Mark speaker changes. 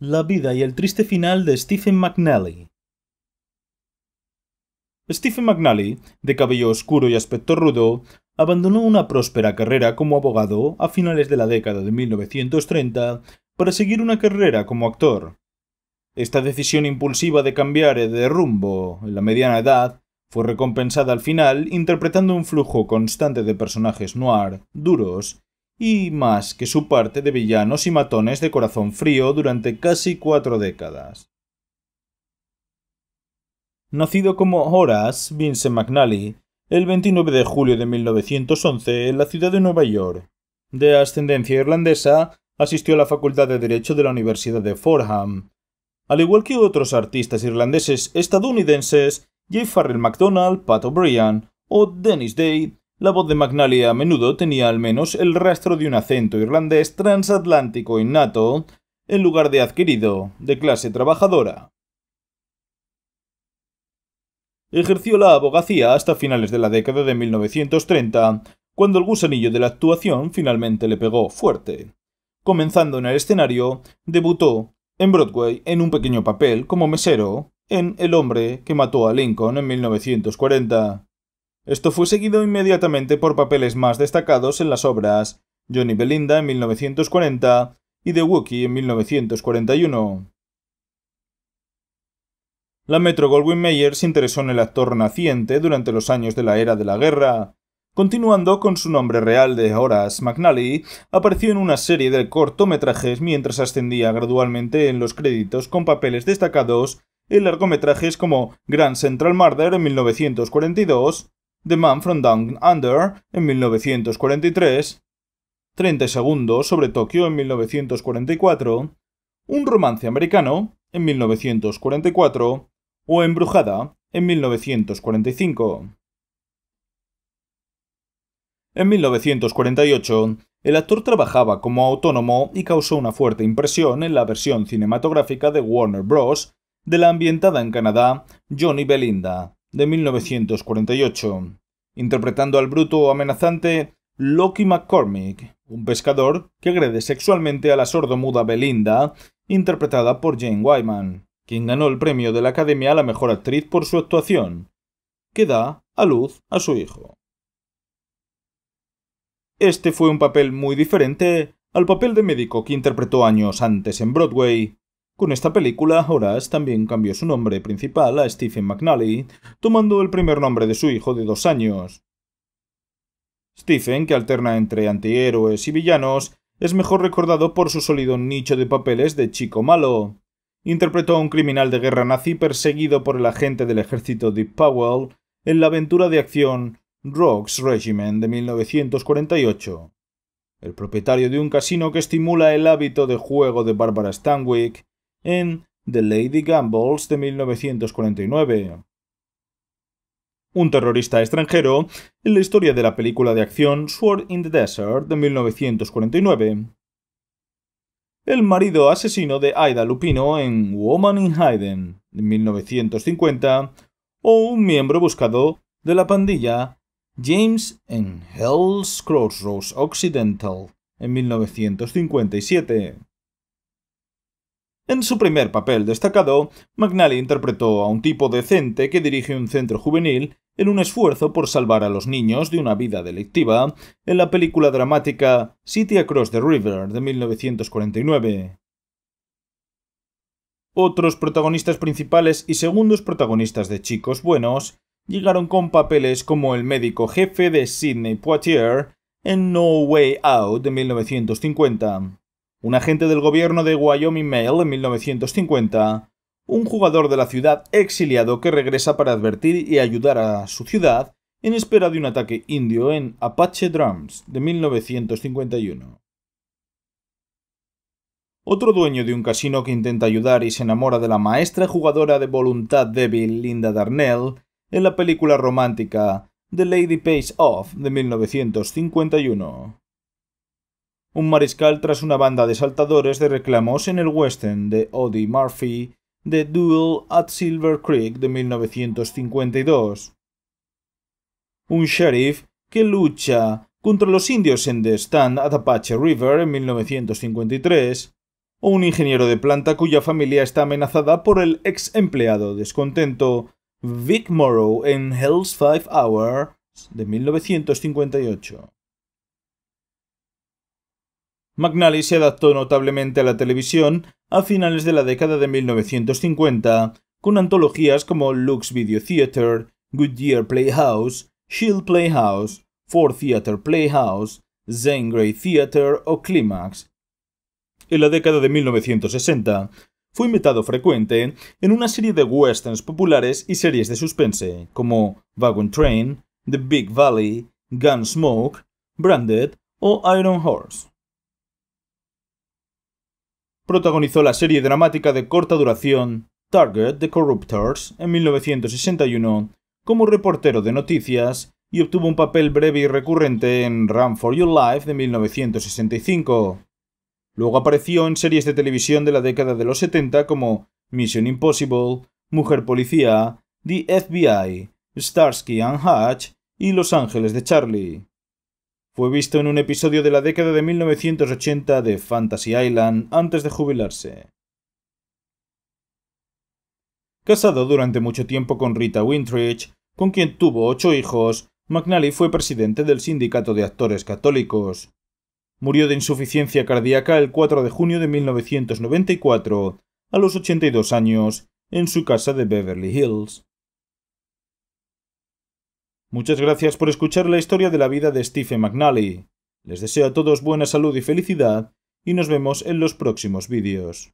Speaker 1: La vida y el triste final de Stephen McNally. Stephen McNally, de cabello oscuro y aspecto rudo, abandonó una próspera carrera como abogado a finales de la década de 1930 para seguir una carrera como actor. Esta decisión impulsiva de cambiar de rumbo en la mediana edad fue recompensada al final interpretando un flujo constante de personajes noir, duros y más que su parte de villanos y matones de corazón frío durante casi cuatro décadas. Nacido como Horace Vincent McNally el 29 de julio de 1911 en la ciudad de Nueva York, de ascendencia irlandesa, asistió a la Facultad de Derecho de la Universidad de Fordham. Al igual que otros artistas irlandeses estadounidenses, J. Farrell MacDonald, Pat O'Brien o Dennis Day, la voz de Magnalia a menudo tenía al menos el rastro de un acento irlandés transatlántico innato, en lugar de adquirido, de clase trabajadora. Ejerció la abogacía hasta finales de la década de 1930, cuando el gusanillo de la actuación finalmente le pegó fuerte. Comenzando en el escenario, debutó en Broadway en un pequeño papel como mesero en El hombre que mató a Lincoln en 1940. Esto fue seguido inmediatamente por papeles más destacados en las obras Johnny Belinda en 1940 y The Wookiee en 1941. La Metro Goldwyn Mayer se interesó en el actor naciente durante los años de la era de la guerra. Continuando con su nombre real de Horace McNally, apareció en una serie de cortometrajes mientras ascendía gradualmente en los créditos con papeles destacados en largometrajes como Grand Central Murder en 1942, The Man from Down Under en 1943, 30 segundos sobre Tokio en 1944, Un romance americano en 1944 o Embrujada en 1945. En 1948, el actor trabajaba como autónomo y causó una fuerte impresión en la versión cinematográfica de Warner Bros. de la ambientada en Canadá Johnny Belinda, de 1948. Interpretando al bruto amenazante Loki McCormick, un pescador que agrede sexualmente a la sordomuda Belinda, interpretada por Jane Wyman, quien ganó el premio de la Academia a la Mejor Actriz por su actuación, que da a luz a su hijo. Este fue un papel muy diferente al papel de médico que interpretó años antes en Broadway, con esta película, Horace también cambió su nombre principal a Stephen McNally, tomando el primer nombre de su hijo de dos años. Stephen, que alterna entre antihéroes y villanos, es mejor recordado por su sólido nicho de papeles de chico malo. Interpretó a un criminal de guerra nazi perseguido por el agente del ejército Dick Powell en la aventura de acción Rocks Regiment de 1948. El propietario de un casino que estimula el hábito de juego de Barbara Stanwyck en The Lady Gambles de 1949. Un terrorista extranjero en la historia de la película de acción Sword in the Desert de 1949. El marido asesino de Aida Lupino en Woman in Hayden de 1950 o un miembro buscado de la pandilla James en Hell's Crossroads Occidental en 1957. En su primer papel destacado, McNally interpretó a un tipo decente que dirige un centro juvenil en un esfuerzo por salvar a los niños de una vida delictiva en la película dramática City Across the River de 1949. Otros protagonistas principales y segundos protagonistas de Chicos Buenos llegaron con papeles como el médico jefe de Sidney Poitier en No Way Out de 1950 un agente del gobierno de Wyoming Mail en 1950, un jugador de la ciudad exiliado que regresa para advertir y ayudar a su ciudad en espera de un ataque indio en Apache Drums de 1951. Otro dueño de un casino que intenta ayudar y se enamora de la maestra jugadora de voluntad débil Linda Darnell en la película romántica The Lady Pays Off de 1951 un mariscal tras una banda de saltadores de reclamos en el western de Odie Murphy, The Duel at Silver Creek de 1952. Un sheriff que lucha contra los indios en The Stand at Apache River en 1953, o un ingeniero de planta cuya familia está amenazada por el ex empleado descontento Vic Morrow en Hell's Five Hours de 1958. McNally se adaptó notablemente a la televisión a finales de la década de 1950, con antologías como Lux Video Theater, Goodyear Playhouse, Shield Playhouse, Ford Theater Playhouse, Zane Grey Theater o Climax. En la década de 1960, fue invitado frecuente en una serie de westerns populares y series de suspense, como Wagon Train, The Big Valley, Gunsmoke, Branded o Iron Horse protagonizó la serie dramática de corta duración Target the Corruptors en 1961 como reportero de noticias y obtuvo un papel breve y recurrente en Run for Your Life de 1965. Luego apareció en series de televisión de la década de los 70 como Mission Impossible, Mujer Policía, The FBI, Starsky and Hutch y Los Ángeles de Charlie. Fue visto en un episodio de la década de 1980 de Fantasy Island antes de jubilarse. Casado durante mucho tiempo con Rita Wintrich, con quien tuvo ocho hijos, McNally fue presidente del Sindicato de Actores Católicos. Murió de insuficiencia cardíaca el 4 de junio de 1994, a los 82 años, en su casa de Beverly Hills. Muchas gracias por escuchar la historia de la vida de Stephen McNally. Les deseo a todos buena salud y felicidad, y nos vemos en los próximos vídeos.